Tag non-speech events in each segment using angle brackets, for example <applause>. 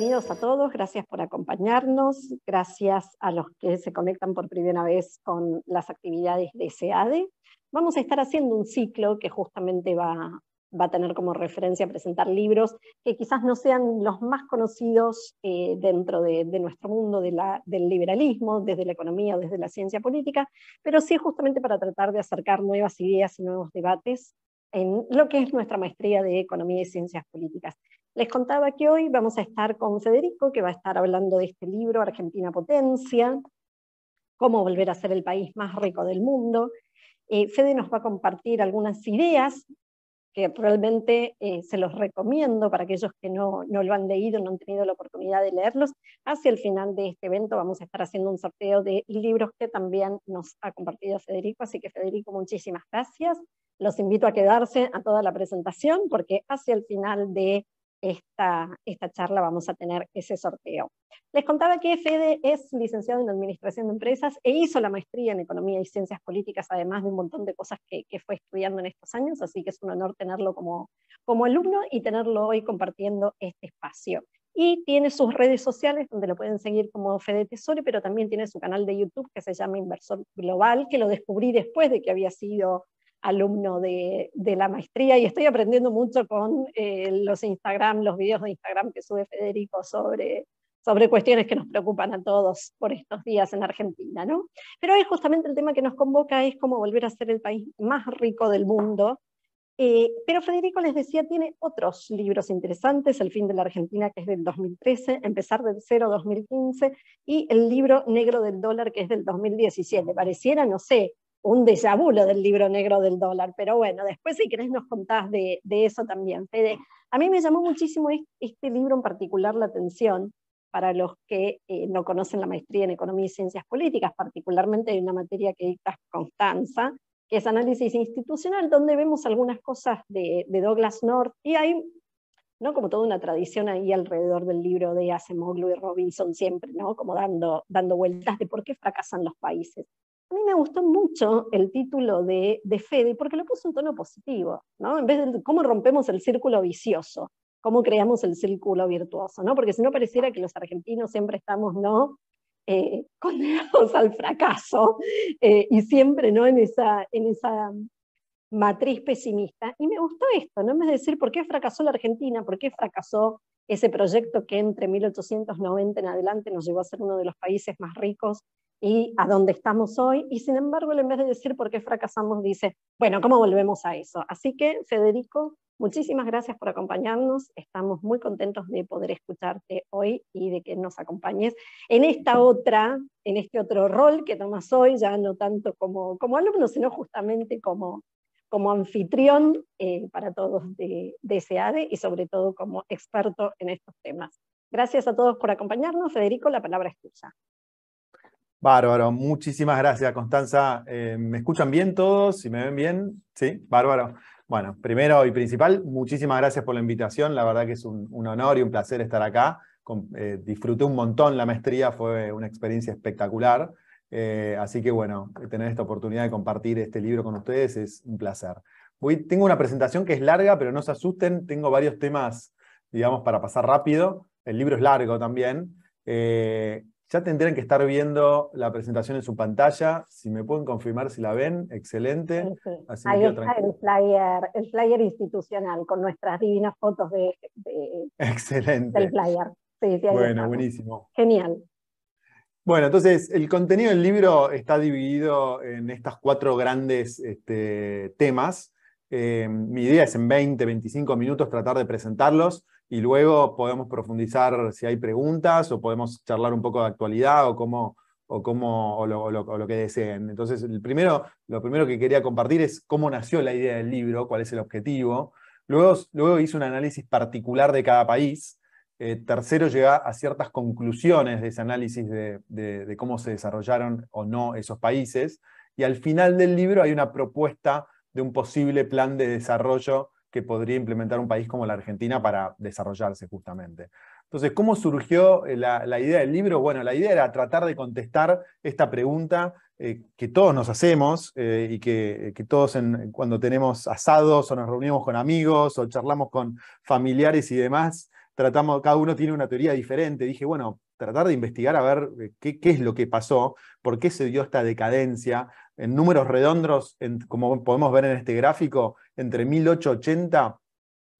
bienvenidos a todos, gracias por acompañarnos, gracias a los que se conectan por primera vez con las actividades de SEADE. Vamos a estar haciendo un ciclo que justamente va, va a tener como referencia presentar libros que quizás no sean los más conocidos eh, dentro de, nuestro mundo del liberalismo, desde la economía o desde la ciencia política, pero sí justamente para tratar de acercar nuevas ideas y nuevos debates en lo que es nuestra maestría de Economía y Ciencias Políticas. Les contaba que hoy vamos a estar con Federico, que va a estar hablando de este libro, Argentina Potencia, cómo volver a ser el país más rico del mundo. Eh, Fede nos va a compartir algunas ideas que probablemente eh, se los recomiendo para aquellos que no, no, lo han leído, no han tenido la oportunidad de leerlos. Hacia el final de este evento vamos a estar haciendo un sorteo de libros que también nos ha compartido Federico, así que Federico, muchísimas gracias. Los invito a quedarse a toda la presentación porque hacia el final de esta, esta charla vamos a tener ese sorteo. Les contaba que Fede es licenciado en Administración de Empresas e hizo la maestría en Economía y Ciencias Políticas, además de un montón de cosas que, fue estudiando en estos años, así que es un honor tenerlo como, como alumno y tenerlo hoy compartiendo este espacio. Y tiene sus redes sociales donde lo pueden seguir como Fede Tesori, pero también tiene su canal de YouTube que se llama Inversor Global, que lo descubrí después de que había sido alumno de, la maestría y estoy aprendiendo mucho con eh, los Instagram, los videos de Instagram que sube Federico sobre, sobre cuestiones que nos preocupan a todos por estos días en Argentina, ¿no? Pero hoy justamente el tema que nos convoca es cómo volver a ser el país más rico del mundo. Eh, pero Federico les decía, tiene otros libros interesantes, El fin de la Argentina, que es del 2013, Empezar del cero 2015, y el libro negro del dólar, que es del 2017. Pareciera, no sé, un desabulo del libro negro del dólar, pero bueno, después si querés nos contás de, eso también, Fede. A mí me llamó muchísimo este libro en particular la atención para los que eh, no conocen la maestría en Economía y Ciencias Políticas, particularmente de una materia que dictas Constanza, que es análisis institucional, donde vemos algunas cosas de, Douglas North, y hay ¿no? como toda una tradición ahí alrededor del libro de Acemoglu y Robinson siempre, ¿no? como dando, dando vueltas de por qué fracasan los países a mí me gustó mucho el título de, de Fede porque lo puso en tono positivo, ¿no? En vez de cómo rompemos el círculo vicioso, cómo creamos el círculo virtuoso, ¿no? Porque si no pareciera que los argentinos siempre estamos, ¿no? Eh, condenados <laughs> al fracaso eh, y siempre, ¿no? En esa, en esa matriz pesimista. Y me gustó esto, ¿no? En vez de decir por qué fracasó la Argentina, por qué fracasó ese proyecto que entre 1890 en adelante nos llevó a ser uno de los países más ricos y a dónde estamos hoy, y sin embargo, en vez de decir por qué fracasamos, dice, bueno, ¿cómo volvemos a eso? Así que, Federico, muchísimas gracias por acompañarnos, estamos muy contentos de poder escucharte hoy y de que nos acompañes en esta otra, en este otro rol que tomas hoy, ya no tanto como, como alumno, sino justamente como, como anfitrión eh, para todos de, de SEADE y sobre todo como experto en estos temas. Gracias a todos por acompañarnos. Federico, la palabra es tuya. Bárbaro, muchísimas gracias, Constanza. Eh, ¿Me escuchan bien todos? ¿Si me ven bien? Sí, bárbaro. Bueno, primero y principal, muchísimas gracias por la invitación. La verdad que es un, honor y un placer estar acá. Eh, disfruté un montón la maestría, fue una experiencia espectacular. Eh, así que bueno, tener esta oportunidad de compartir este libro con ustedes es un placer. tengo una presentación que es larga, pero no se asusten, tengo varios temas, digamos, para pasar rápido. El libro es largo también. Ya tendrían que estar viendo la presentación en su pantalla. Si me pueden confirmar si la ven, excelente. Ahí está el flyer, el flyer institucional con nuestras divinas fotos de, excelente. del flyer. Sí, bueno, buenísimo. Genial. Bueno, entonces el contenido del libro está dividido en estas cuatro grandes este, temas. Eh, mi idea es en 20, 25 minutos tratar de presentarlos y luego podemos profundizar si hay preguntas o podemos charlar un poco de actualidad o cómo, o, cómo, o, lo, que deseen. Entonces, el primero, lo primero que quería compartir es cómo nació la idea del libro, cuál es el objetivo. Luego, luego hice un análisis particular de cada país. Eh, tercero, llega a ciertas conclusiones de ese análisis de, de cómo se desarrollaron o no esos países. Y al final del libro hay una propuesta de un posible plan de desarrollo que podría implementar un país como la Argentina para desarrollarse justamente. Entonces, ¿cómo surgió eh, la, idea del libro? Bueno, la idea era tratar de contestar esta pregunta eh, que todos nos hacemos eh, y que, todos cuando tenemos asados o nos reunimos con amigos o charlamos con familiares y demás, tratamos, cada uno tiene una teoría diferente. Dije, bueno, tratar de investigar a ver qué, es lo que pasó, por qué se dio esta decadencia en números redondos, como podemos ver en este gráfico, entre 1880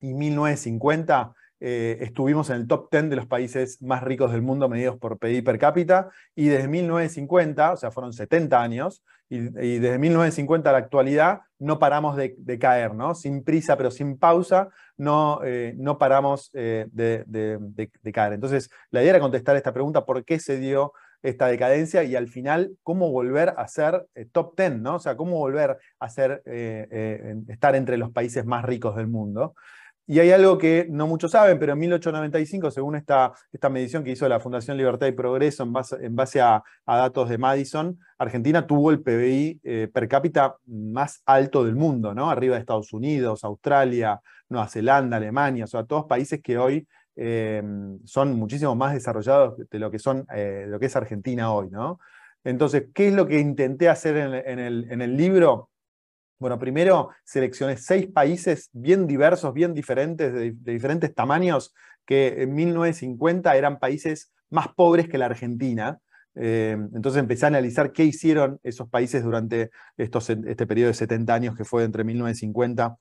y 1950 eh, estuvimos en el top 10 de los países más ricos del mundo medidos por PIB per cápita y desde 1950, o sea, fueron 70 años, y, desde 1950 a la actualidad no paramos de, caer, ¿no? Sin prisa, pero sin pausa, no, eh, paramos eh, de caer. Entonces, la idea era contestar esta pregunta, ¿por qué se dio esta decadencia y al final cómo volver a ser eh, top 10, ¿no? O sea, cómo volver a eh, eh, estar entre los países más ricos del mundo. Y hay algo que no muchos saben, pero en 1895, según esta, medición que hizo la Fundación Libertad y Progreso en base, a, a, datos de Madison, Argentina tuvo el PBI per cápita más alto del mundo, ¿no? Arriba de Estados Unidos, Australia, Nueva Zelanda, Alemania, o sea, todos países que hoy eh, son muchísimo más desarrollados de lo que, son, eh, lo que es Argentina hoy, ¿no? Entonces, ¿qué es lo que intenté hacer en el, libro? Bueno, primero seleccioné seis países bien diversos, bien diferentes, de, diferentes tamaños, que en 1950 eran países más pobres que la Argentina. Eh, entonces empecé a analizar qué hicieron esos países durante estos, este periodo de 70 años que fue entre 1950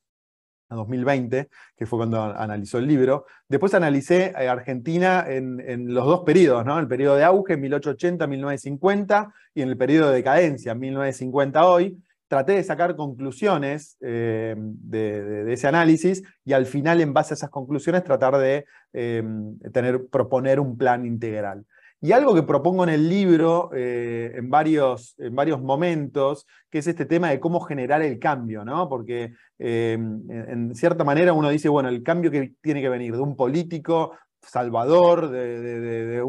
a 2020, que fue cuando analizó el libro. Después analicé eh, Argentina en, los dos periodos, ¿no? El periodo de auge, 1880-1950, y en el periodo de decadencia, 1950 hoy. Traté de sacar conclusiones eh, de, ese análisis y al final, en base a esas conclusiones, tratar de em, tener, proponer un plan integral. Y algo que propongo en el libro eh, en, varios, varios momentos, que es este tema de cómo generar el cambio, ¿no? Porque eh, en cierta manera uno dice, bueno, el cambio que tiene que venir de un político salvador, de,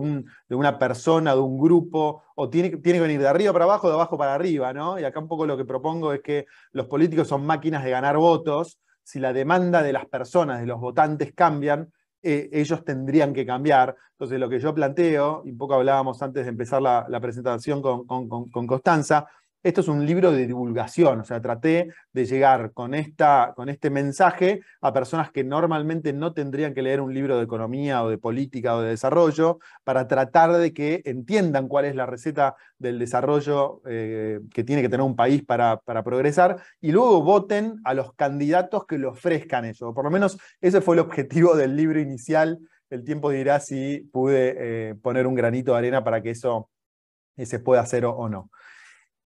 una persona, de un grupo, o tiene, tiene que venir de arriba para abajo, de abajo para arriba, ¿no? Y acá un poco lo que propongo es que los políticos son máquinas de ganar votos, si la demanda de las personas, de los votantes cambian, eh, ellos tendrían que cambiar. Entonces, lo que yo planteo, y poco hablábamos antes de empezar la, presentación con Constanza, esto es un libro de divulgación, o sea, traté de llegar con, esta, con este mensaje a personas que normalmente no tendrían que leer un libro de economía o de política o de desarrollo para tratar de que entiendan cuál es la receta del desarrollo eh, que tiene que tener un país para, progresar y luego voten a los candidatos que le ofrezcan eso. Por lo menos ese fue el objetivo del libro inicial. El tiempo dirá si pude eh, poner un granito de arena para que eso se pueda hacer o no.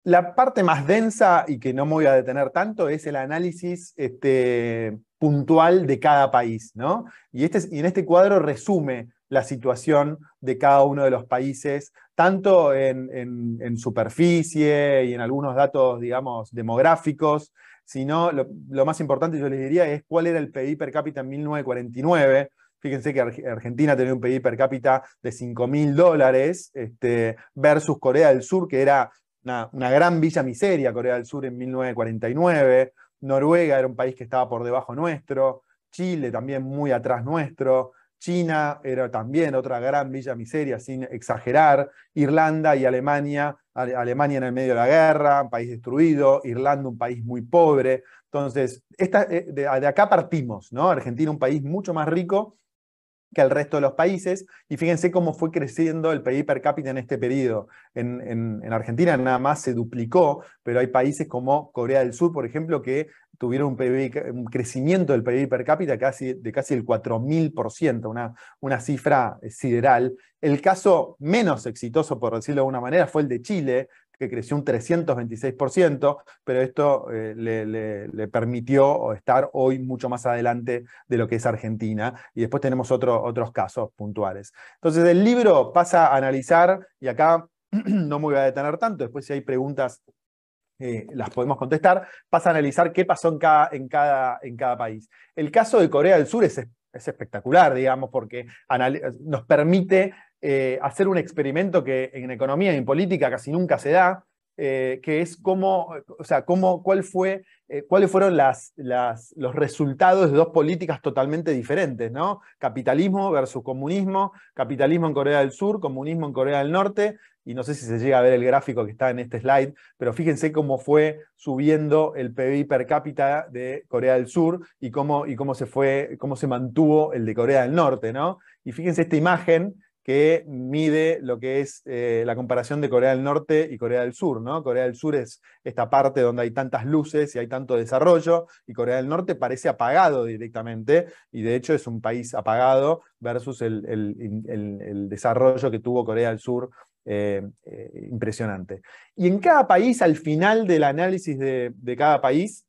La parte más densa y que no me voy a detener tanto es el análisis este, puntual de cada país, ¿no? Y, este, y en este cuadro resume la situación de cada uno de los países, tanto en, superficie y en algunos datos, digamos, demográficos, sino lo, más importante yo les diría es cuál era el PIB per cápita en 1949. Fíjense que Argentina tenía un PIB per cápita de 5.000 dólares este, versus Corea del Sur, que era una, gran villa miseria, Corea del Sur en 1949, Noruega era un país que estaba por debajo nuestro, Chile también muy atrás nuestro, China era también otra gran villa miseria, sin exagerar, Irlanda y Alemania, Alemania en el medio de la guerra, un país destruido, Irlanda un país muy pobre. Entonces, eh, de, de, acá partimos, ¿no? Argentina un país mucho más rico que al resto de los países. Y fíjense cómo fue creciendo el PIB per cápita en este periodo. En, Argentina nada más se duplicó, pero hay países como Corea del Sur, por ejemplo, que tuvieron un, crecimiento del PIB per cápita casi, de casi el 4.000%, una, una cifra sideral. El caso menos exitoso, por decirlo de alguna manera, fue el de Chile, que creció un 326%, pero esto eh, le, permitió estar hoy mucho más adelante de lo que es Argentina. Y después tenemos otros casos puntuales. Entonces, el libro pasa a analizar, y acá <clears throat> no me voy a detener tanto, después si hay preguntas eh, las podemos contestar, pasa a analizar qué pasó en cada, en cada, en cada país. El caso de Corea del Sur es, es espectacular, digamos, porque nos permite eh, hacer un experimento que en economía y en política casi nunca se da, eh, que es cómo, o sea, cómo, cuál fue, eh, cuáles fueron los resultados de dos políticas totalmente diferentes, ¿no? Capitalismo versus comunismo, capitalismo en Corea del Sur, comunismo en Corea del Norte, y no sé si se llega a ver el gráfico que está en este slide, pero fíjense cómo fue subiendo el PBI per cápita de Corea del Sur y cómo, y cómo se fue, cómo se mantuvo el de Corea del Norte, ¿no? Y fíjense esta imagen que mide lo que es eh, la comparación de Corea del Norte y Corea del Sur. ¿no? Corea del Sur es esta parte donde hay tantas luces y hay tanto desarrollo, y Corea del Norte parece apagado directamente, y de hecho es un país apagado versus el, desarrollo que tuvo Corea del Sur eh, eh, impresionante. Y en cada país, al final del análisis de cada país,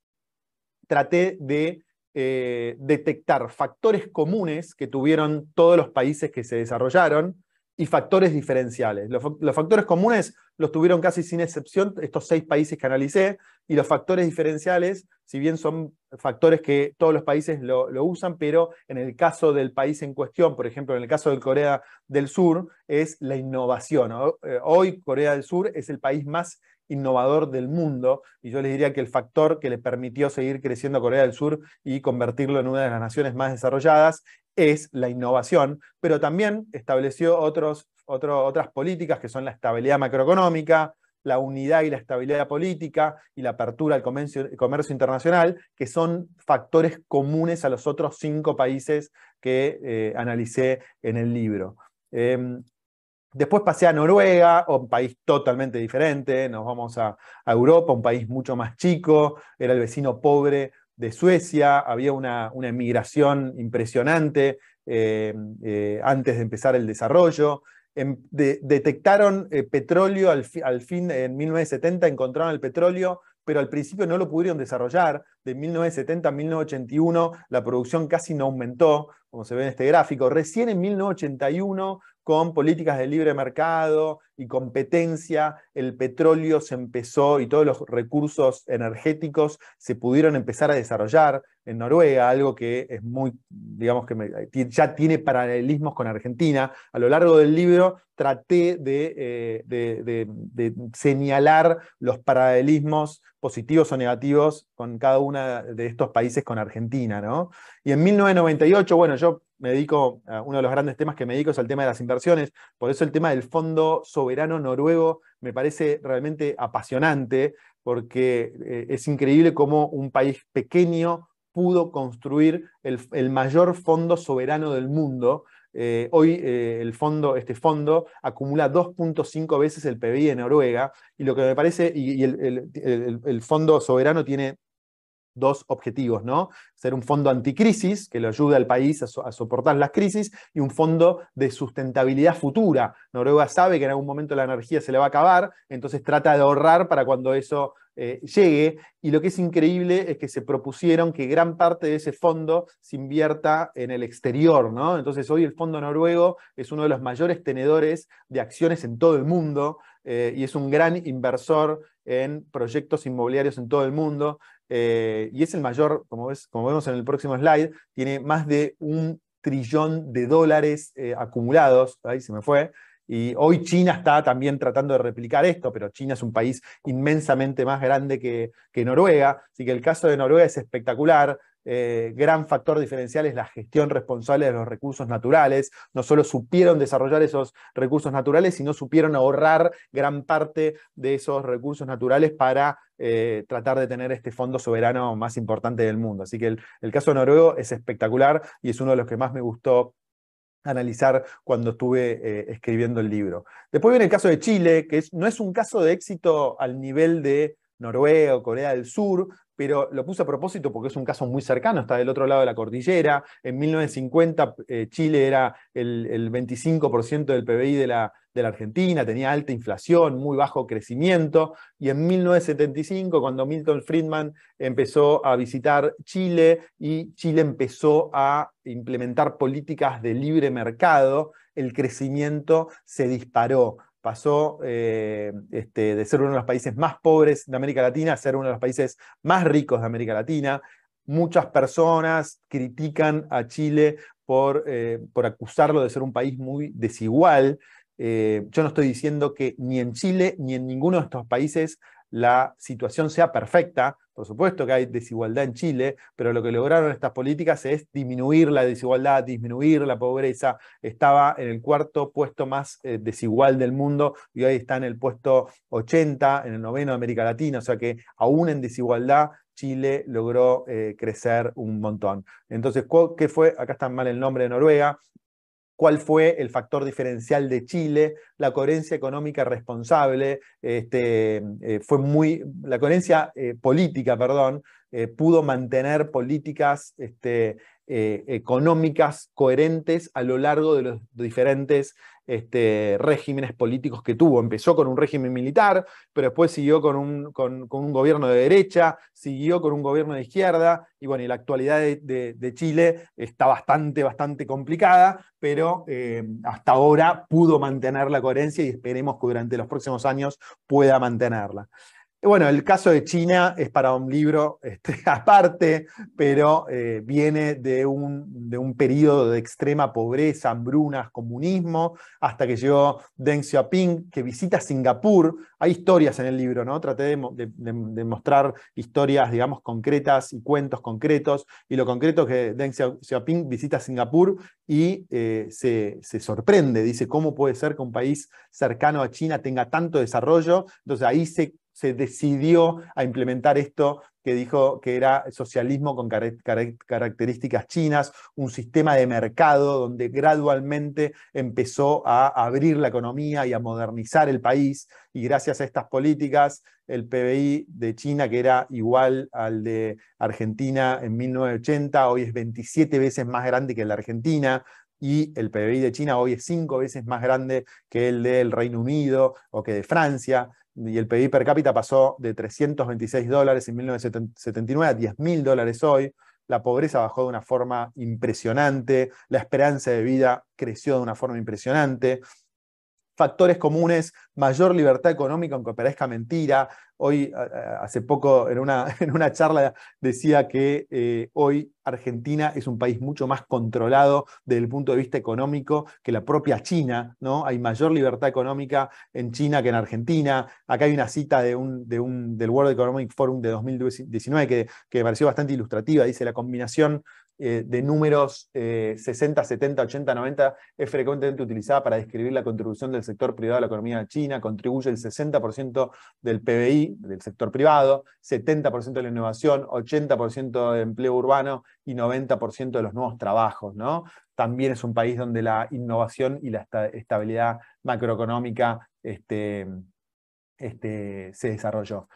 traté de eh, detectar factores comunes que tuvieron todos los países que se desarrollaron y factores diferenciales. Los, factores comunes los tuvieron casi sin excepción estos seis países que analicé y los factores diferenciales, si bien son factores que todos los países lo usan, pero en el caso del país en cuestión, por ejemplo, en el caso de Corea del Sur, es la innovación. Eh, hoy Corea del Sur es el país más innovador del mundo, y yo les diría que el factor que le permitió seguir creciendo Corea del Sur y convertirlo en una de las naciones más desarrolladas es la innovación, pero también estableció otros, otras políticas que son la estabilidad macroeconómica, la unidad y la estabilidad política y la apertura al comercio, internacional, que son factores comunes a los otros cinco países que eh, analicé en el libro. Em, Después pasé a Noruega, un país totalmente diferente, nos vamos a, Europa, un país mucho más chico, era el vecino pobre de Suecia, había una, emigración impresionante eh, eh, antes de empezar el desarrollo. Em, detectaron eh, petróleo al, al fin, en 1970 encontraron el petróleo, pero al principio no lo pudieron desarrollar. De 1970 a 1981 la producción casi no aumentó, como se ve en este gráfico. Recién en 1981 con políticas de libre mercado, y competencia, el petróleo se empezó y todos los recursos energéticos se pudieron empezar a desarrollar en Noruega, algo que es muy, digamos que ya tiene paralelismos con Argentina. A lo largo del libro traté de, eh, señalar los paralelismos positivos o negativos con cada uno de estos países con Argentina, ¿no? Y en 1998, bueno, yo me dedico, a uno de los grandes temas que me dedico es al tema de las inversiones, por eso el tema del fondo sobre soberano noruego me parece realmente apasionante porque eh, es increíble cómo un país pequeño pudo construir el, mayor fondo soberano del mundo. Eh, hoy eh, el fondo, este fondo acumula 2.5 veces el PBI de Noruega y lo que me parece, y, el fondo soberano tiene dos objetivos, ¿no? Ser un fondo anticrisis que le ayude al país a, soportar las crisis y un fondo de sustentabilidad futura. Noruega sabe que en algún momento la energía se le va a acabar, entonces trata de ahorrar para cuando eso eh, llegue. Y lo que es increíble es que se propusieron que gran parte de ese fondo se invierta en el exterior, ¿no? Entonces hoy el fondo noruego es uno de los mayores tenedores de acciones en todo el mundo. Eh, y es un gran inversor en proyectos inmobiliarios en todo el mundo. Eh, y es el mayor, como, como vemos en el próximo slide, tiene más de un trillón de dólares eh, acumulados, ahí se me fue, y hoy China está también tratando de replicar esto, pero China es un país inmensamente más grande que Noruega, así que el caso de Noruega es espectacular, eh, gran factor diferencial es la gestión responsable de los recursos naturales. No solo supieron desarrollar esos recursos naturales, sino supieron ahorrar gran parte de esos recursos naturales para eh, tratar de tener este fondo soberano más importante del mundo. Así que el, el caso noruego es espectacular y es uno de los que más me gustó analizar cuando estuve eh, escribiendo el libro. Después viene el caso de Chile, que no es un caso de éxito al nivel de Noruega o Corea del Sur, pero lo puse a propósito porque es un caso muy cercano, está del otro lado de la cordillera. En 1950 eh, Chile era el, 25% del PBI de la, de la Argentina, tenía alta inflación, muy bajo crecimiento, y en 1975, cuando Milton Friedman empezó a visitar Chile y Chile empezó a implementar políticas de libre mercado, el crecimiento se disparó pasó eh, este, de ser uno de los países más pobres de América Latina a ser uno de los países más ricos de América Latina. Muchas personas critican a Chile por, eh, acusarlo de ser un país muy desigual. Eh, yo no estoy diciendo que ni en Chile ni en ninguno de estos países la situación sea perfecta, por supuesto que hay desigualdad en Chile, pero lo que lograron estas políticas es disminuir la desigualdad, disminuir la pobreza. Estaba en el cuarto puesto más eh, desigual del mundo y hoy está en el puesto 80, en el noveno de América Latina. O sea que aún en desigualdad Chile logró eh, crecer un montón. Entonces, ¿qué fue? Acá está mal el nombre de Noruega, cuál fue el factor diferencial de Chile, la coherencia económica responsable, este, eh, fue muy, la coherencia eh, política, perdón, eh, pudo mantener políticas este, eh, económicas coherentes a lo largo de los diferentes este, regímenes políticos que tuvo. Empezó con un régimen militar, pero después siguió con un, gobierno de derecha, siguió con un gobierno de izquierda, y bueno, y la actualidad de, Chile está bastante, bastante complicada, pero eh, hasta ahora pudo mantener la coherencia y esperemos que durante los próximos años pueda mantenerla. Bueno, el caso de China es para un libro este, <laughs> aparte, pero eh, viene de un, de un periodo de extrema pobreza, hambrunas, comunismo, hasta que llegó Deng Xiaoping, que visita Singapur. Hay historias en el libro, ¿no? Traté de, mostrar historias, digamos, concretas y cuentos concretos. Y lo concreto es que Deng Xiaoping visita Singapur y eh, se, se sorprende. Dice, ¿cómo puede ser que un país cercano a China tenga tanto desarrollo? Entonces ahí se se decidió a implementar esto que dijo que era socialismo con características chinas, un sistema de mercado donde gradualmente empezó a abrir la economía y a modernizar el país. Y gracias a estas políticas, el PBI de China, que era igual al de Argentina en 1980, hoy es 27 veces más grande que el de Argentina y el PBI de China hoy es cinco veces más grande que el del Reino Unido o que de Francia y el PIB per cápita pasó de 326 dólares en 1979 a 10 mil dólares hoy. La pobreza bajó de una forma impresionante, la esperanza de vida creció de una forma impresionante, factores comunes, mayor libertad económica, aunque parezca mentira. Hoy, hace poco, <laughs> en una, charla decía que eh, hoy Argentina es un país mucho más controlado desde el punto de vista económico que la propia China, ¿no? Hay mayor libertad económica en China que en Argentina. Acá hay una cita de de un, del World Economic Forum de 2019 que, que pareció bastante ilustrativa. Dice, la combinación eh, de números 60, 70, 80, 90 es frecuentemente utilizada para describir la contribución del sector privado a la economía china, contribuye el 60% del PBI del sector privado, 70% de la innovación, 80% de empleo urbano y 90% de los nuevos trabajos. ¿no? También es un país donde la innovación y la estabilidad macroeconómica este, este, se desarrolló.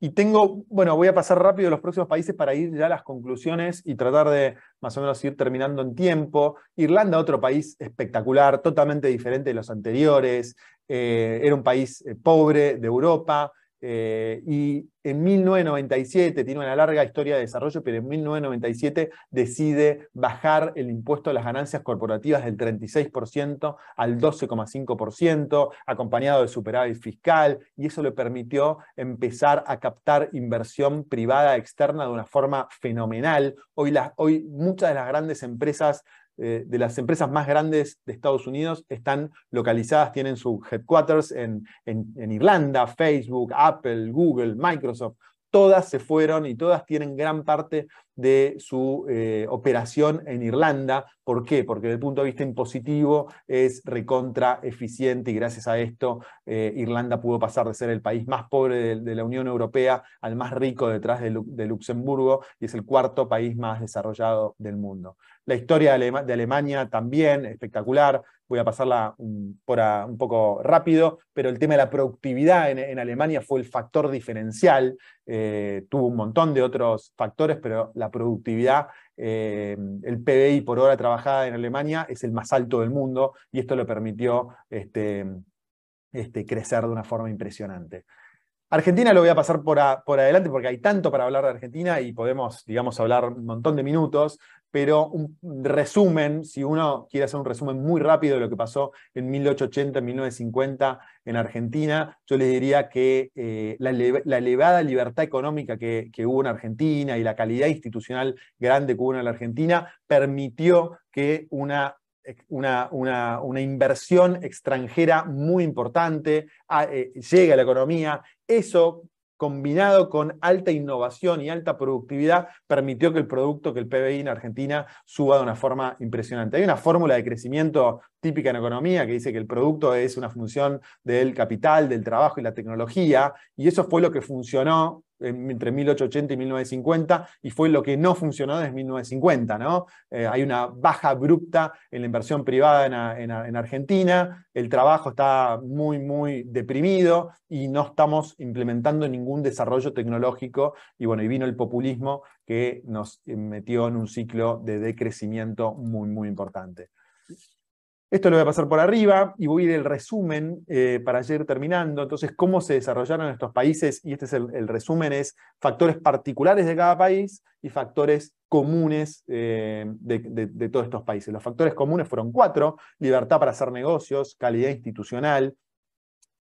Y tengo, bueno, voy a pasar rápido los próximos países para ir ya a las conclusiones y tratar de más o menos ir terminando en tiempo. Irlanda, otro país espectacular, totalmente diferente de los anteriores. Eh, era un país eh, pobre de Europa, eh, y en 1997, tiene una larga historia de desarrollo, pero en 1997 decide bajar el impuesto a las ganancias corporativas del 36% al 12,5%, acompañado de superávit fiscal, y eso le permitió empezar a captar inversión privada externa de una forma fenomenal. Hoy, hoy muchas de las grandes empresas eh, de las empresas más grandes de Estados Unidos están localizadas, tienen su headquarters en, en Irlanda, Facebook, Apple, Google, Microsoft. Todas se fueron y todas tienen gran parte de su eh, operación en Irlanda. ¿Por qué? Porque desde el punto de vista impositivo es recontra eficiente y gracias a esto eh, Irlanda pudo pasar de ser el país más pobre de, la Unión Europea al más rico detrás de, Luxemburgo y es el cuarto país más desarrollado del mundo. La historia de, Alemania también espectacular. Voy a pasarla un, por un poco rápido, pero el tema de la productividad en, Alemania fue el factor diferencial. Eh, tuvo un montón de otros factores, pero la productividad, eh, el PBI por hora trabajada en Alemania es el más alto del mundo y esto lo permitió este, este, crecer de una forma impresionante. Argentina lo voy a pasar por, por, adelante porque hay tanto para hablar de Argentina y podemos, digamos, hablar un montón de minutos, pero un resumen, si uno quiere hacer un resumen muy rápido de lo que pasó en 1880, 1950 en Argentina, yo les diría que eh, la, elevada libertad económica que, hubo en Argentina y la calidad institucional grande que hubo en la Argentina permitió que una, una, inversión extranjera muy importante ah, eh, llegue a la economía. Eso combinado con alta innovación y alta productividad, permitió que el producto, que el PBI en Argentina suba de una forma impresionante. Hay una fórmula de crecimiento típica en economía que dice que el producto es una función del capital, del trabajo y la tecnología, y eso fue lo que funcionó Em, entre 1880 y 1950 y fue lo que no funcionó desde 1950. ¿no? Eh, hay una baja abrupta en la inversión privada en, en, Argentina, el trabajo está muy, muy deprimido y no estamos implementando ningún desarrollo tecnológico y bueno, y vino el populismo que nos metió en un ciclo de decrecimiento muy, muy importante. Esto lo voy a pasar por arriba y voy a ir el resumen eh, para ir terminando. Entonces, cómo se desarrollaron estos países, y este es el, resumen, es factores particulares de cada país y factores comunes eh, de, todos estos países. Los factores comunes fueron cuatro, libertad para hacer negocios, calidad institucional,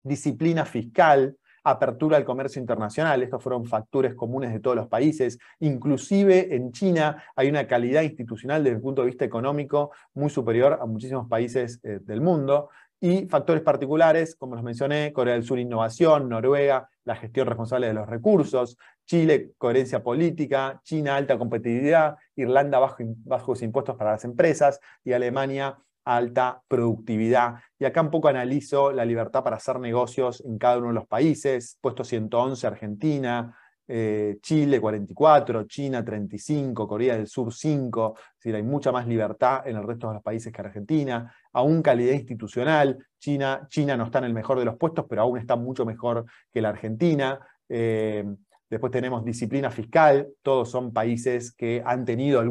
disciplina fiscal, apertura al comercio internacional, estos fueron factores comunes de todos los países, inclusive en China hay una calidad institucional desde el punto de vista económico muy superior a muchísimos países eh, del mundo, y factores particulares, como los mencioné, Corea del Sur innovación, Noruega, la gestión responsable de los recursos, Chile coherencia política, China alta competitividad, Irlanda bajos impuestos para las empresas y Alemania alta productividad. Y acá un poco analizo la libertad para hacer negocios en cada uno de los países, puesto 111 Argentina, eh, Chile 44, China 35, Corea del Sur 5, es decir, hay mucha más libertad en el resto de los países que Argentina, aún calidad institucional, China, China no está en el mejor de los puestos, pero aún está mucho mejor que la Argentina. Eh, Después tenemos disciplina fiscal, todos son países que han tenido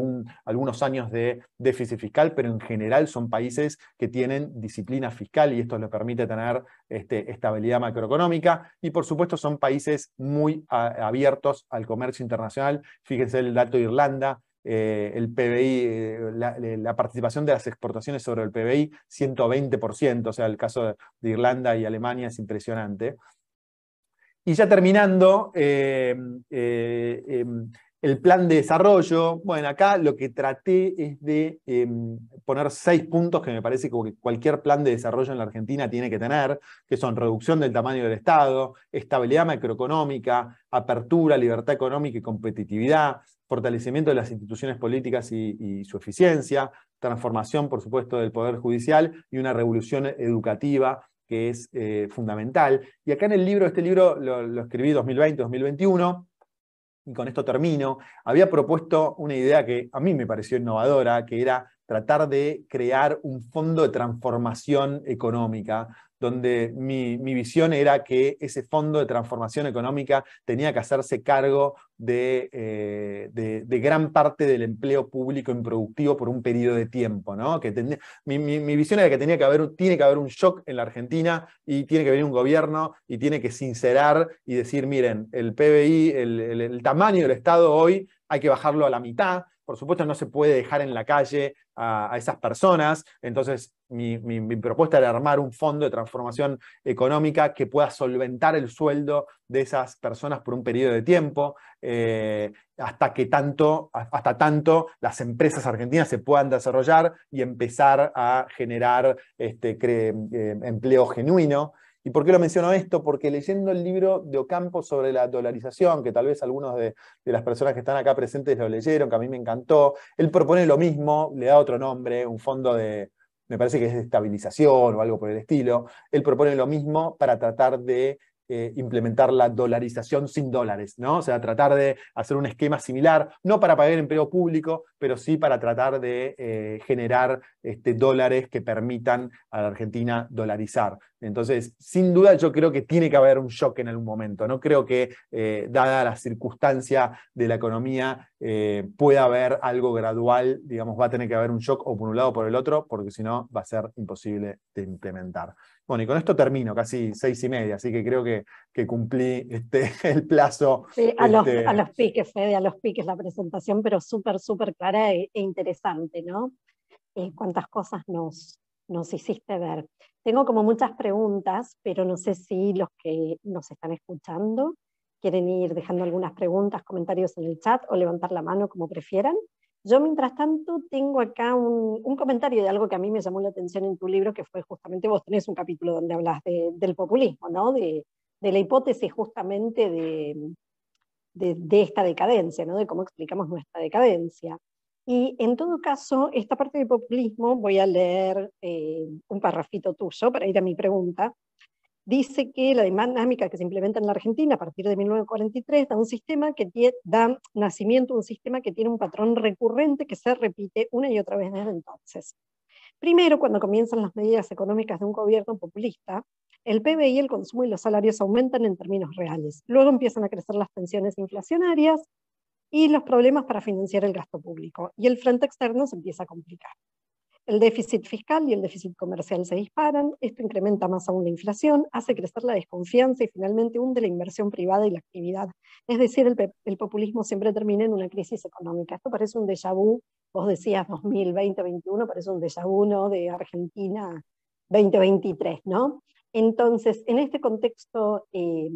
algunos años de déficit fiscal, pero en general son países que tienen disciplina fiscal y esto les permite tener este, estabilidad macroeconómica. Y por supuesto son países muy abiertos al comercio internacional. Fíjense el dato de Irlanda, eh, el PBI, eh, eh, la, participación de las exportaciones sobre el PBI, 120%, o sea, el caso de Irlanda y Alemania es impresionante. Y ya terminando, em, eh, em, el plan de desarrollo, bueno, acá lo que traté es de em, poner seis puntos que me parece que cualquier plan de desarrollo en la Argentina tiene que tener, que son reducción del tamaño del Estado, estabilidad macroeconómica, apertura, libertad económica y competitividad, fortalecimiento de las instituciones políticas y, y su eficiencia, transformación, por supuesto, del Poder Judicial y una revolución educativa que es eh, fundamental. Y acá en el libro, este libro lo, lo escribí 2020-2021, y con esto termino, había propuesto una idea que a mí me pareció innovadora, que era tratar de crear un fondo de transformación económica, donde mi, visión era que ese fondo de transformación económica tenía que hacerse cargo de, eh, gran parte del empleo público improductivo por un periodo de tiempo. ¿no? Que mi, visión era que, tenía que haber, tiene que haber un shock en la Argentina y tiene que venir un gobierno y tiene que sincerar y decir, miren, el PBI, el, tamaño del Estado hoy hay que bajarlo a la mitad, por supuesto no se puede dejar en la calle a, a, esas personas, entonces mi, propuesta era armar un fondo de transformación económica que pueda solventar el sueldo de esas personas por un periodo de tiempo, eh, hasta que tanto, hasta tanto las empresas argentinas se puedan desarrollar y empezar a generar este, eh, empleo genuino. ¿Y por qué lo menciono esto? Porque leyendo el libro de Ocampo sobre la dolarización, que tal vez algunos de, las personas que están acá presentes lo leyeron, que a mí me encantó, él propone lo mismo, le da otro nombre, un fondo de, me parece que es estabilización o algo por el estilo. Él propone lo mismo para tratar de eh, implementar la dolarización sin dólares, ¿no? O sea, tratar de hacer un esquema similar, no para pagar empleo público, pero sí para tratar de eh, generar este, dólares que permitan a la Argentina dolarizar. Entonces, sin duda yo creo que tiene que haber un shock en algún momento. No creo que, eh, dada la circunstancia de la economía, pueda haber algo gradual, digamos, va a tener que haber un shock o por un lado o por el otro, porque si no va a ser imposible de implementar. Bueno, y con esto termino, casi seis y media, así que creo que, cumplí este, <laughs> el plazo. Este, a, los, piques, Fede, a los piques la presentación, pero súper, súper clara e, e interesante, ¿no? Eh, cuántas cosas nos, nos hiciste ver. Tengo como muchas preguntas, pero no sé si los que nos están escuchando quieren ir dejando algunas preguntas, comentarios en el chat o levantar la mano como prefieran. Yo, mientras tanto, tengo acá un, comentario de algo que a mí me llamó la atención en tu libro, que fue justamente vos tenés un capítulo donde hablas del populismo, De, la hipótesis justamente de, esta decadencia, De cómo explicamos nuestra decadencia. Y en todo caso, esta parte de populismo, voy a leer eh, un parrafito tuyo para ir a mi pregunta, dice que la dinámica que se implementa en la Argentina a partir de 1943 da un sistema que da nacimiento a un sistema que tiene un patrón recurrente que se repite una y otra vez desde entonces. Primero, cuando comienzan las medidas económicas de un gobierno populista, el PBI, el consumo y los salarios aumentan en términos reales. Luego empiezan a crecer las tensiones inflacionarias y los problemas para financiar el gasto público. Y el frente externo se empieza a complicar. El déficit fiscal y el déficit comercial se disparan, esto incrementa más aún la inflación, hace crecer la desconfianza y finalmente hunde la inversión privada y la actividad. Es decir, el, populismo siempre termina en una crisis económica. Esto parece un déjà vu, vos decías 2020-2021, parece un déjà vu de Argentina 2023, ¿no? Entonces, en este contexto eh,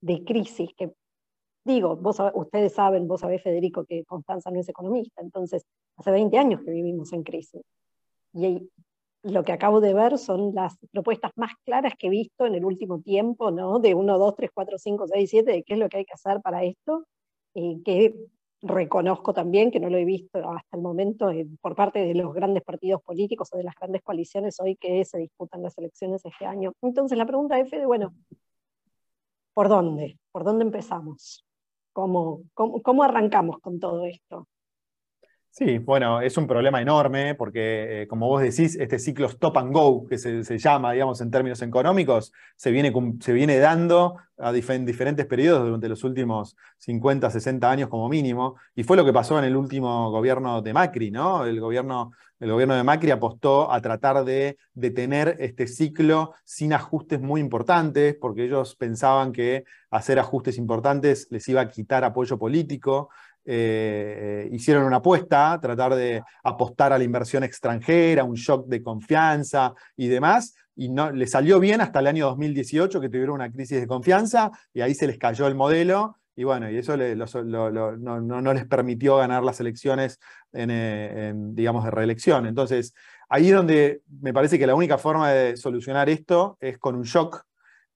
de crisis que digo, vos, ustedes saben, vos sabés, Federico, que Constanza no es economista, entonces hace 20 años que vivimos en crisis y lo que acabo de ver son las propuestas más claras que he visto en el último tiempo, ¿no? De 1, 2, 3, 4, 5, 6, 7, de qué es lo que hay que hacer para esto, eh, que reconozco también que no lo he visto hasta el momento eh, por parte de los grandes partidos políticos o de las grandes coaliciones hoy que se disputan las elecciones este año. Entonces la pregunta es, bueno, ¿por dónde? ¿Por dónde empezamos? cómo, cómo arrancamos con todo esto? Sí, bueno, es un problema enorme porque, eh, como vos decís, este ciclo stop and go, que se, llama, digamos, en términos económicos, se viene, dando a diferentes periodos durante los últimos 50, 60 años como mínimo, y fue lo que pasó en el último gobierno de Macri, ¿no? El gobierno, el gobierno de Macri apostó a tratar de detener este ciclo sin ajustes muy importantes, porque ellos pensaban que hacer ajustes importantes les iba a quitar apoyo político. Eh, hicieron una apuesta, tratar de apostar a la inversión extranjera, un shock de confianza y demás, y no, le salió bien hasta el año 2018 que tuvieron una crisis de confianza y ahí se les cayó el modelo y bueno, y eso no, les permitió ganar las elecciones eh, digamos, de reelección. Entonces, ahí es donde me parece que la única forma de solucionar esto es con un shock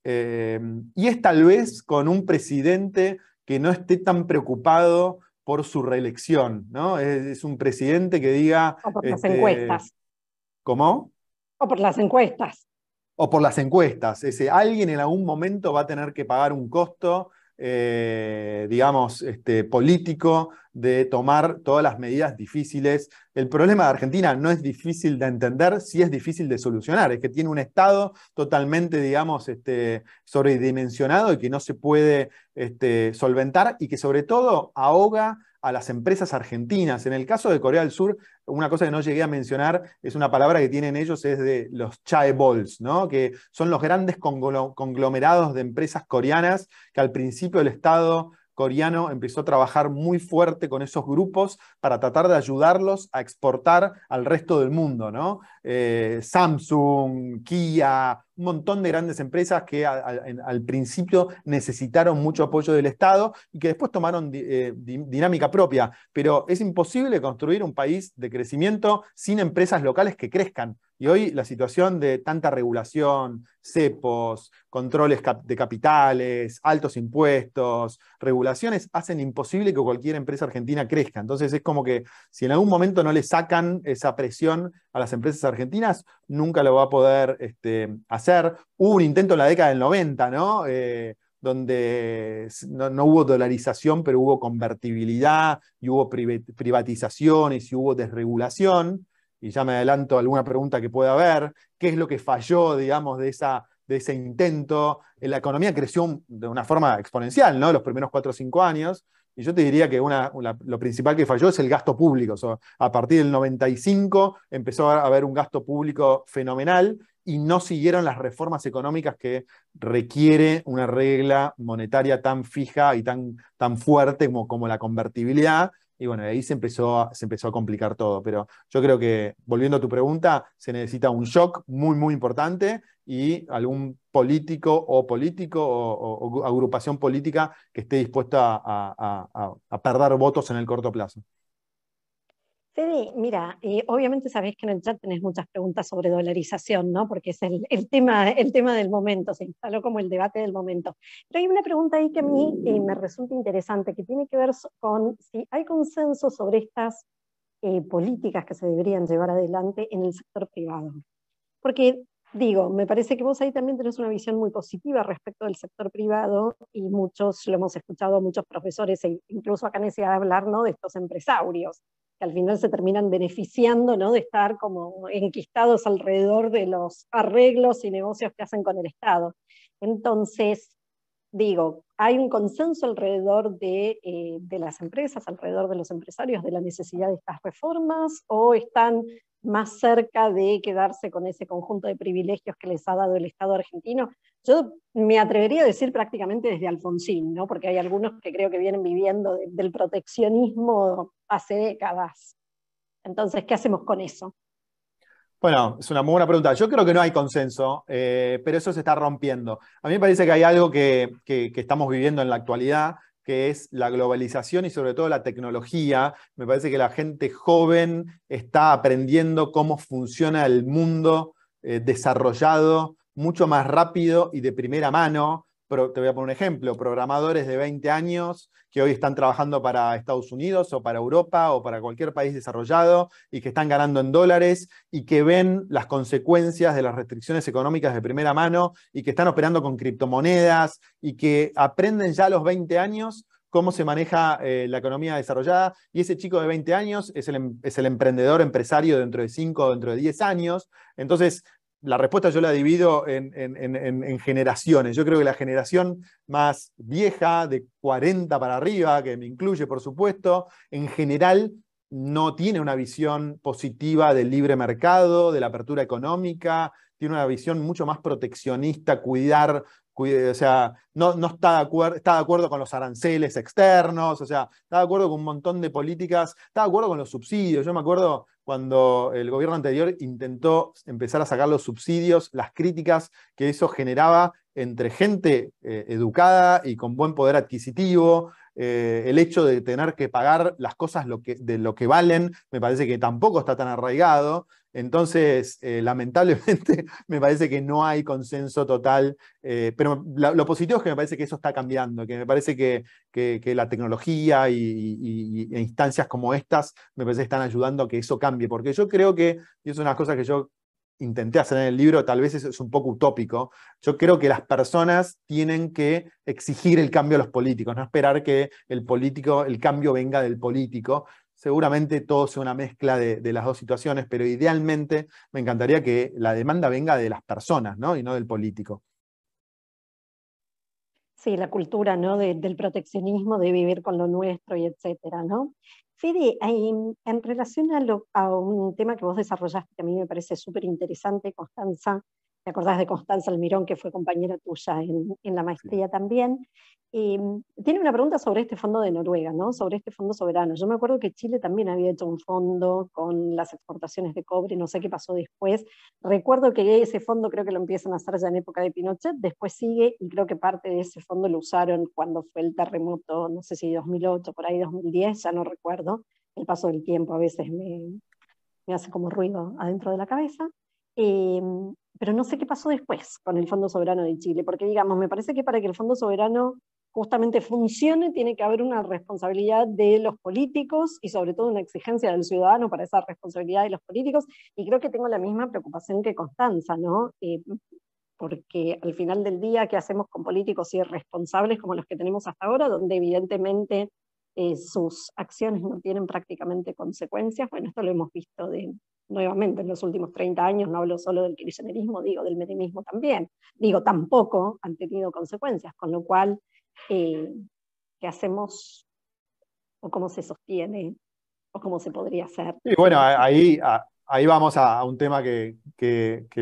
eh, y es tal vez con un presidente que no esté tan preocupado por su reelección, ¿no? Es, un presidente que diga... O por las este, encuestas. ¿Cómo? O por las encuestas. O por las encuestas. Ese, alguien en algún momento va a tener que pagar un costo eh, digamos, este, político de tomar todas las medidas difíciles. El problema de Argentina no es difícil de entender, sí es difícil de solucionar, es que tiene un Estado totalmente, digamos, este, sobredimensionado y que no se puede este, solventar y que sobre todo ahoga a las empresas argentinas. En el caso de Corea del Sur, una cosa que no llegué a mencionar es una palabra que tienen ellos, es de los chaebols, ¿no? que son los grandes conglomerados de empresas coreanas que al principio el Estado coreano empezó a trabajar muy fuerte con esos grupos para tratar de ayudarlos a exportar al resto del mundo. ¿no? Eh, Samsung, Kia, un montón de grandes empresas que al principio necesitaron mucho apoyo del Estado y que después tomaron eh, dinámica propia. Pero es imposible construir un país de crecimiento sin empresas locales que crezcan. Y hoy la situación de tanta regulación, cepos, controles de capitales, altos impuestos, regulaciones, hacen imposible que cualquier empresa argentina crezca. Entonces es como que si en algún momento no le sacan esa presión a las empresas argentinas, nunca lo va a poder este, hacer. Hubo un intento en la década del 90, ¿no? Eh, donde no, no, hubo dolarización, pero hubo convertibilidad y hubo privatizaciones y hubo desregulación y ya me adelanto alguna pregunta que pueda haber, qué es lo que falló, digamos, de, de ese intento. Eh, la economía creció de una forma exponencial, ¿no? Los primeros cuatro o cinco años. Y yo te diría que lo principal que falló es el gasto público. a partir del 95 empezó a haber un gasto público fenomenal y no siguieron las reformas económicas que requiere una regla monetaria tan fija y tan, tan fuerte como, como la convertibilidad, y bueno, ahí se empezó, a, complicar todo. Pero yo creo que, volviendo a tu pregunta, se necesita un shock muy, muy importante y algún político o político o, agrupación política que esté dispuesto a perder votos en el corto plazo. Fede, mira, eh, obviamente sabéis que en el chat tenés muchas preguntas sobre dolarización, ¿no? Porque es el, tema, el tema del momento, se instaló como el debate del momento. Pero hay una pregunta ahí que a mí eh, me resulta interesante, que tiene que ver con si hay consenso sobre estas eh, políticas que se deberían llevar adelante en el sector privado. Porque, digo, me parece que vos ahí también tenés una visión muy positiva respecto del sector privado y muchos, lo hemos escuchado a muchos profesores, e incluso acá en de hablar, ¿no? De estos empresarios que al final se terminan beneficiando ¿no? de estar como enquistados alrededor de los arreglos y negocios que hacen con el Estado. Entonces, digo, hay un consenso alrededor eh, de, las empresas, alrededor de los empresarios, de la necesidad de estas reformas, o están más cerca de quedarse con ese conjunto de privilegios que les ha dado el Estado argentino. Yo me atrevería a decir prácticamente desde Alfonsín, ¿no? porque hay algunos que creo que vienen viviendo del proteccionismo hace décadas. Entonces, ¿qué hacemos con eso? Bueno, es una muy buena pregunta. Yo creo que no hay consenso, eh, pero eso se está rompiendo. A mí me parece que hay algo que, estamos viviendo en la actualidad, que es la globalización y sobre todo la tecnología. Me parece que la gente joven está aprendiendo cómo funciona el mundo eh, desarrollado mucho más rápido y de primera mano te voy a poner un ejemplo, programadores de 20 años que hoy están trabajando para Estados Unidos o para Europa o para cualquier país desarrollado y que están ganando en dólares y que ven las consecuencias de las restricciones económicas de primera mano y que están operando con criptomonedas y que aprenden ya a los 20 años cómo se maneja eh, la economía desarrollada y ese chico de 20 años em, es el, emprendedor empresario dentro de 5 o dentro de 10 años. Entonces, la respuesta yo la divido en, en, generaciones. Yo creo que la generación más vieja, de 40 para arriba, que me incluye por supuesto, en general no tiene una visión positiva del libre mercado, de la apertura económica, tiene una visión mucho más proteccionista, cuidar, o sea, no, no está, de acuerdo, está de acuerdo con los aranceles externos, o sea, está de acuerdo con un montón de políticas, está de acuerdo con los subsidios. Yo me acuerdo cuando el gobierno anterior intentó empezar a sacar los subsidios, las críticas que eso generaba entre gente eh, educada y con buen poder adquisitivo, eh, el hecho de tener que pagar las cosas lo que, de lo que valen, me parece que tampoco está tan arraigado. Entonces, eh, lamentablemente, <laughs> me parece que no hay consenso total, eh, pero lo positivo es que me parece que eso está cambiando, que me parece que, la tecnología y, instancias como estas, me parece que están ayudando a que eso cambie, porque yo creo que, y es una cosa que yo intenté hacer en el libro, tal vez es, es un poco utópico, yo creo que las personas tienen que exigir el cambio a los políticos, no esperar que el político, el cambio venga del político, seguramente todo sea una mezcla de, las dos situaciones, pero idealmente me encantaría que la demanda venga de las personas ¿no? y no del político. Sí, la cultura ¿no? del proteccionismo, de vivir con lo nuestro y etcétera, ¿no? Fede, en, relación a, un tema que vos desarrollaste, que a mí me parece súper interesante, Constanza, te acordás de Constanza Almirón, que fue compañera tuya en, en la maestría también. Mm, tiene una pregunta sobre este fondo de Noruega, ¿no? sobre este fondo soberano. Yo me acuerdo que Chile también había hecho un fondo con las exportaciones de cobre, no sé qué pasó después. Recuerdo que ese fondo creo que lo empiezan a hacer ya en época de Pinochet, después sigue y creo que parte de ese fondo lo usaron cuando fue el terremoto, no sé si 2008, por ahí 2010, ya no recuerdo. El paso del tiempo a veces me, me hace como ruido adentro de la cabeza. Eh, pero no sé qué pasó después con el Fondo Soberano de Chile, porque digamos, me parece que para que el Fondo Soberano justamente funcione tiene que haber una responsabilidad de los políticos y sobre todo una exigencia del ciudadano para esa responsabilidad de los políticos, y creo que tengo la misma preocupación que Constanza, ¿no? Eh, porque al final del día, ¿qué hacemos con políticos irresponsables como los que tenemos hasta ahora, donde evidentemente eh, sus acciones no tienen prácticamente consecuencias? Bueno, esto lo hemos visto de, nuevamente en los últimos 30 años, no hablo solo del kirchnerismo, digo del menemismo también, digo tampoco han tenido consecuencias, con lo cual, eh, ¿qué hacemos o cómo se sostiene o cómo se podría hacer? Y bueno, ahí, ahí vamos a, un tema que,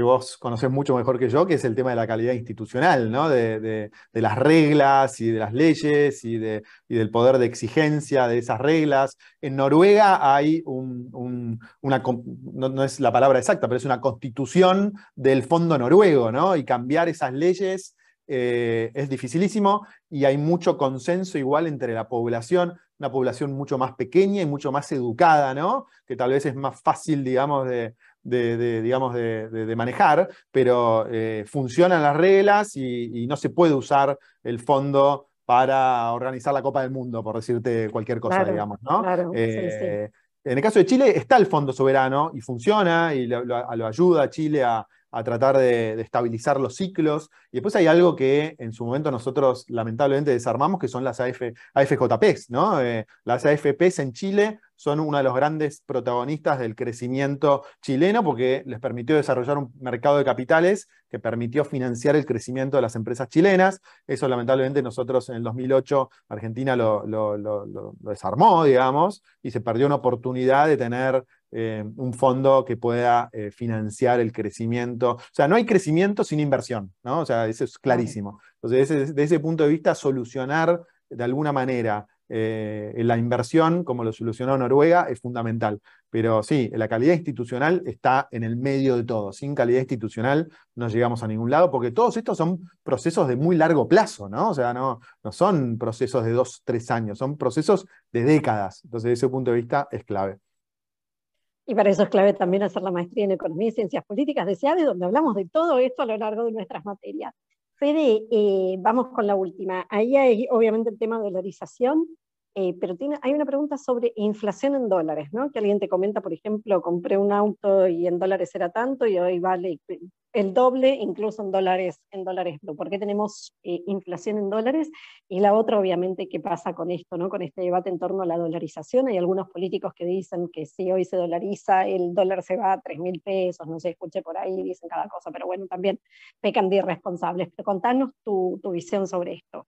vos conocés mucho mejor que yo, que es el tema de la calidad institucional, De, las reglas y de las leyes y, del poder de exigencia de esas reglas. En Noruega hay una, no, es la palabra exacta, pero es una constitución del fondo noruego, ¿no? Y cambiar esas leyes eh, es dificilísimo y hay mucho consenso igual entre la población una población mucho más pequeña y mucho más educada, ¿no? Que tal vez es más fácil, digamos, de, digamos, de, manejar, pero eh, funcionan las reglas y, no se puede usar el fondo para organizar la Copa del Mundo, por decirte cualquier cosa, digamos, ¿no? Eh, en el caso de Chile está el Fondo Soberano y funciona y lo ayuda a Chile a, a tratar de, estabilizar los ciclos. Y después hay algo que en su momento nosotros lamentablemente desarmamos, que son las AF, AFJPs. ¿no? Eh, las AFPs en Chile son uno de los grandes protagonistas del crecimiento chileno porque les permitió desarrollar un mercado de capitales que permitió financiar el crecimiento de las empresas chilenas. Eso lamentablemente nosotros en el 2008 Argentina lo desarmó, digamos, y se perdió una oportunidad de tener eh, un fondo que pueda eh, financiar el crecimiento. O sea, no hay crecimiento sin inversión, ¿no? O sea, eso es clarísimo. Entonces, desde ese, punto de vista, solucionar de alguna manera eh, la inversión, como lo solucionó Noruega, es fundamental. Pero sí, la calidad institucional está en el medio de todo. Sin calidad institucional no llegamos a ningún lado, porque todos estos son procesos de muy largo plazo, ¿no? O sea, no, no son procesos de dos, tres años, son procesos de décadas. Entonces, desde ese punto de vista es clave. Y para eso es clave también hacer la maestría en Economía y Ciencias Políticas de SEADE, donde hablamos de todo esto a lo largo de nuestras materias. Fede, eh, vamos con la última. Ahí hay obviamente el tema de dolarización, eh, pero tiene, hay una pregunta sobre inflación en dólares, ¿no? Que alguien te comenta, por ejemplo, compré un auto y en dólares era tanto y hoy vale el doble, incluso en dólares, en dólares ¿Por qué tenemos eh, inflación en dólares? Y la otra, obviamente, ¿qué pasa con esto, no? con este debate en torno a la dolarización? Hay algunos políticos que dicen que si hoy se dolariza, el dólar se va a 3.000 mil pesos, no se escuche por ahí, dicen cada cosa, pero bueno, también pecan de irresponsables. Pero contanos tu, tu visión sobre esto.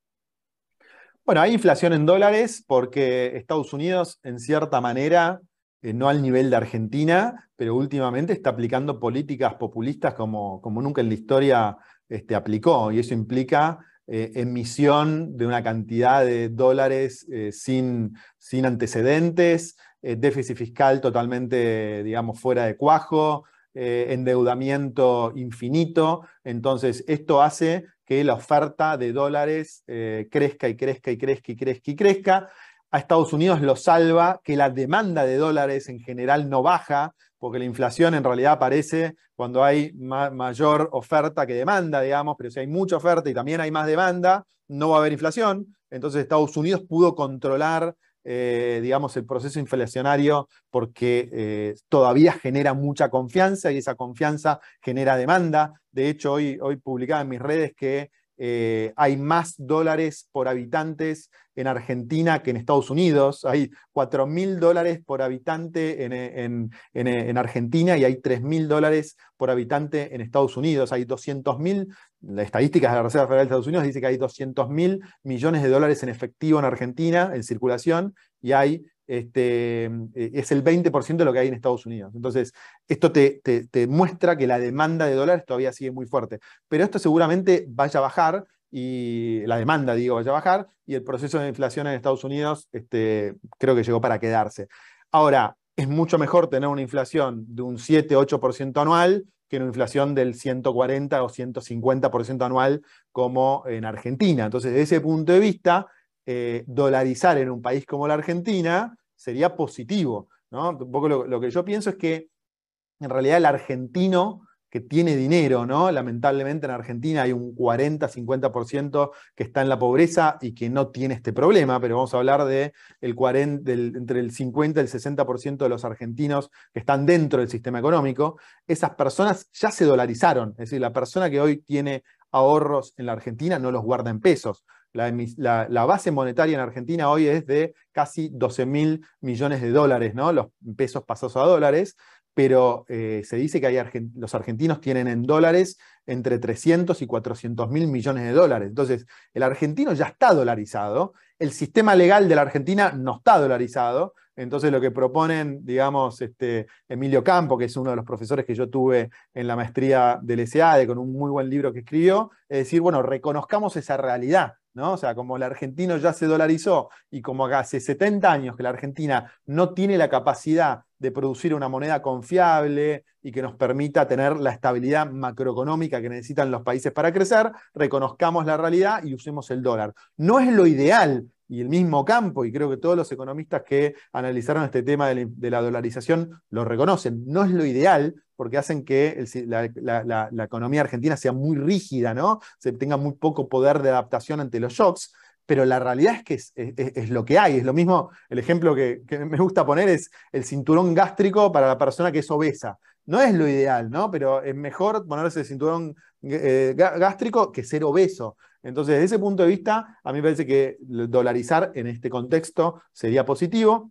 Bueno, hay inflación en dólares porque Estados Unidos, en cierta manera, eh, no al nivel de Argentina, pero últimamente está aplicando políticas populistas como, como nunca en la historia este, aplicó, y eso implica eh, emisión de una cantidad de dólares eh, sin, sin, antecedentes, déficit fiscal totalmente, digamos, fuera de cuajo, endeudamiento infinito. Entonces, esto hace que la oferta de dólares crezca y crezca y crezca y crezca y crezca a Estados Unidos lo salva que la demanda de dólares en general no baja, porque la inflación en realidad aparece cuando hay mayor oferta que demanda, digamos, pero si hay mucha oferta y también hay más demanda, no va a haber inflación. Entonces Estados Unidos pudo controlar, eh, digamos, el proceso inflacionario porque eh, todavía genera mucha confianza y esa confianza genera demanda. De hecho, hoy, hoy publicaba en mis redes que eh, hay más dólares por habitantes en Argentina que en Estados Unidos, hay 4.000 dólares por habitante en, Argentina y hay 3.000 dólares por habitante en Estados Unidos, hay 200.000, las estadísticas de la Reserva Federal de Estados Unidos dice que hay 200.000 millones de dólares en efectivo en Argentina, en circulación, y hay este, eh, es el 20% de lo que hay en Estados Unidos. Entonces, esto te, muestra que la demanda de dólares todavía sigue muy fuerte, pero esto seguramente vaya a bajar y la demanda, digo, vaya a bajar y el proceso de inflación en Estados Unidos este, creo que llegó para quedarse. Ahora, es mucho mejor tener una inflación de un 7-8% anual que una inflación del 140 o 150% anual como en Argentina. Entonces, desde ese punto de vista, eh, dolarizar en un país como la Argentina sería positivo. ¿no? Un poco lo, que yo pienso es que en realidad el argentino que tiene dinero, ¿no? Lamentablemente en Argentina hay un 40-50% que está en la pobreza y que no tiene este problema, pero vamos a hablar de el del, entre el 50 y el 60% de los argentinos que están dentro del sistema económico. Esas personas ya se dolarizaron, es decir, la persona que hoy tiene ahorros en la Argentina no los guarda en pesos, la, base monetaria en Argentina hoy es de casi 12 mil millones de dólares, los pesos pasados a dólares, pero eh, se dice que hay los argentinos tienen en dólares entre 300 y 400 mil millones de dólares. Entonces, el argentino ya está dolarizado, el sistema legal de la Argentina no está dolarizado, entonces lo que proponen, digamos, este, Emilio Campo, que es uno de los profesores que yo tuve en la maestría del SEADE, con un muy buen libro que escribió, es decir, bueno, reconozcamos esa realidad ¿no? O sea, como el argentino ya se dolarizó y como hace 70 años que la Argentina no tiene la capacidad de producir una moneda confiable y que nos permita tener la estabilidad macroeconómica que necesitan los países para crecer, reconozcamos la realidad y usemos el dólar. No es lo ideal y el mismo campo, y creo que todos los economistas que analizaron este tema de la, dolarización lo reconocen. No es lo ideal, porque hacen que la, economía argentina sea muy rígida, ¿no? Se tenga muy poco poder de adaptación ante los shocks, pero la realidad es que es, lo que hay. Es lo mismo, el ejemplo que, que, me gusta poner es el cinturón gástrico para la persona que es obesa. No es lo ideal, ¿no? Pero es mejor ponerse el cinturón eh, gástrico que ser obeso. Entonces, desde ese punto de vista, a mí me parece que dolarizar en este contexto sería positivo.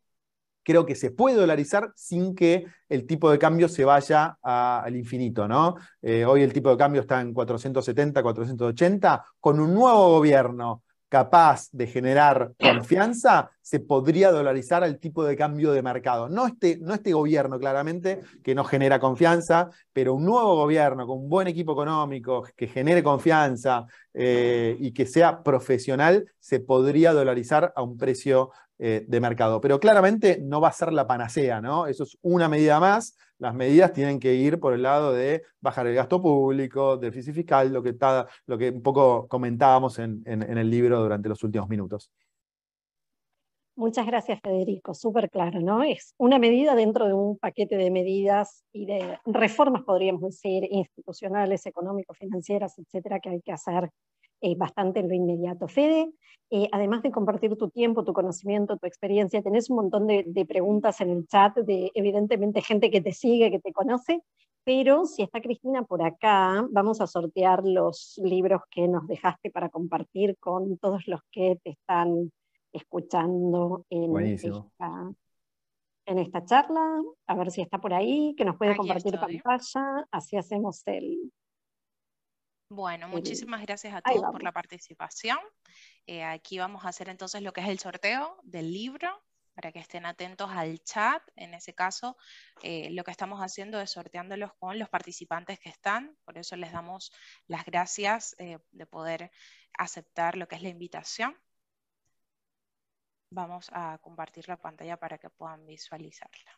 Creo que se puede dolarizar sin que el tipo de cambio se vaya al infinito, ¿no? Eh, hoy el tipo de cambio está en 470, 480, con un nuevo gobierno capaz de generar confianza, se podría dolarizar al tipo de cambio de mercado. No este, no este gobierno, claramente, que no genera confianza, pero un nuevo gobierno con un buen equipo económico, que genere confianza eh, y que sea profesional, se podría dolarizar a un precio eh, de mercado. Pero claramente no va a ser la panacea, ¿no? Eso es una medida más las medidas tienen que ir por el lado de bajar el gasto público, déficit fiscal, lo que, está, lo que un poco comentábamos en, en el libro durante los últimos minutos. Muchas gracias, Federico. Súper claro, ¿no? Es una medida dentro de un paquete de medidas y de reformas, podríamos decir, institucionales, económicos, financieras, etcétera, que hay que hacer es eh, bastante en lo inmediato. Fede, eh, además de compartir tu tiempo, tu conocimiento, tu experiencia, tenés un montón de, preguntas en el chat de evidentemente gente que te sigue, que te conoce, pero si está Cristina por acá, vamos a sortear los libros que nos dejaste para compartir con todos los que te están escuchando en esta, en esta charla, a ver si está por ahí, que nos puede compartir pantalla, así hacemos el, bueno, eh, muchísimas gracias a todos por la participación. Eh, aquí vamos a hacer entonces lo que es el sorteo del libro para que estén atentos al chat. En ese caso, eh, lo que estamos haciendo es sorteándolos con los participantes que están. Por eso les damos las gracias de poder aceptar lo que es la invitación. Vamos a compartir la pantalla para que puedan visualizarla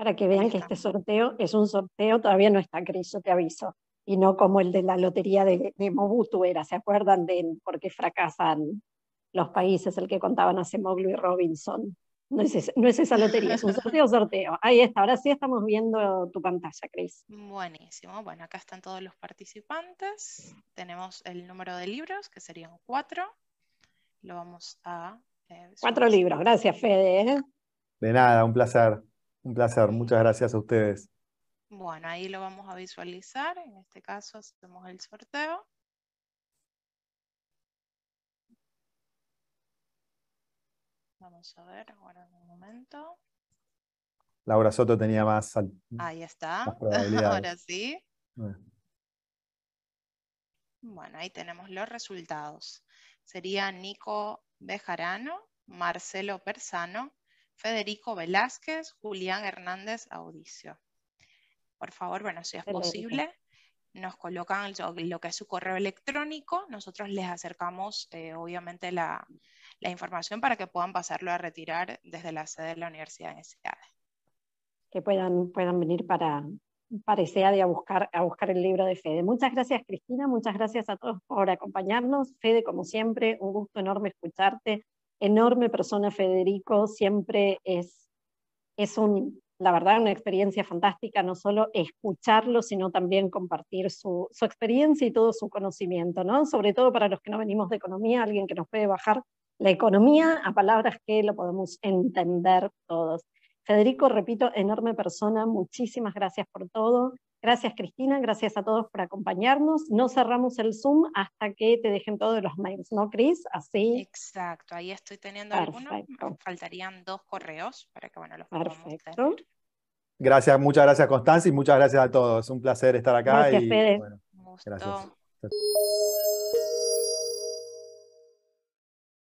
para que vean que este sorteo es un sorteo, todavía no está, Cris, yo te aviso, y no como el de la lotería de, Mobutu era, ¿se acuerdan de por qué fracasan los países, el que contaban hace Moglu y Robinson? No es, esa, lotería, es un <laughs> sorteo, sorteo. Ahí está, ahora sí estamos viendo tu pantalla, Cris. Buenísimo, bueno, acá están todos los participantes. Tenemos el número de libros, que serían cuatro. Lo vamos a... Eh, cuatro libros, gracias Fede. ¿eh? De nada, un placer. Un placer, muchas gracias a ustedes. Bueno, ahí lo vamos a visualizar. En este caso hacemos el sorteo. Vamos a ver ahora un momento. Laura Soto tenía más. Ahí está. <laughs> ahora sí. Ah. Bueno, ahí tenemos los resultados. Sería Nico Bejarano, Marcelo Persano, Federico Velázquez, Julián Hernández Audicio. Por favor, bueno, si es posible, nos colocan lo que es su correo electrónico, nosotros les acercamos eh, obviamente la, información para que puedan pasarlo a retirar desde la sede de la Universidad de Que puedan, puedan venir para, para buscar, a buscar el libro de Fede. Muchas gracias Cristina, muchas gracias a todos por acompañarnos. Fede, como siempre, un gusto enorme escucharte enorme persona Federico, siempre es, es un, la verdad, una experiencia fantástica, no solo escucharlo, sino también compartir su, su, experiencia y todo su conocimiento, ¿no? Sobre todo para los que no venimos de economía, alguien que nos puede bajar la economía a palabras que lo podemos entender todos. Federico, repito, enorme persona, muchísimas gracias por todo. Gracias Cristina, gracias a todos por acompañarnos. No cerramos el Zoom hasta que te dejen todos los mails, ¿no, Cris? Así. Exacto, ahí estoy teniendo algunos. Faltarían dos correos para que bueno, los Perfecto. Gracias, muchas gracias Constanza y muchas gracias a todos. Un placer estar acá. gracias.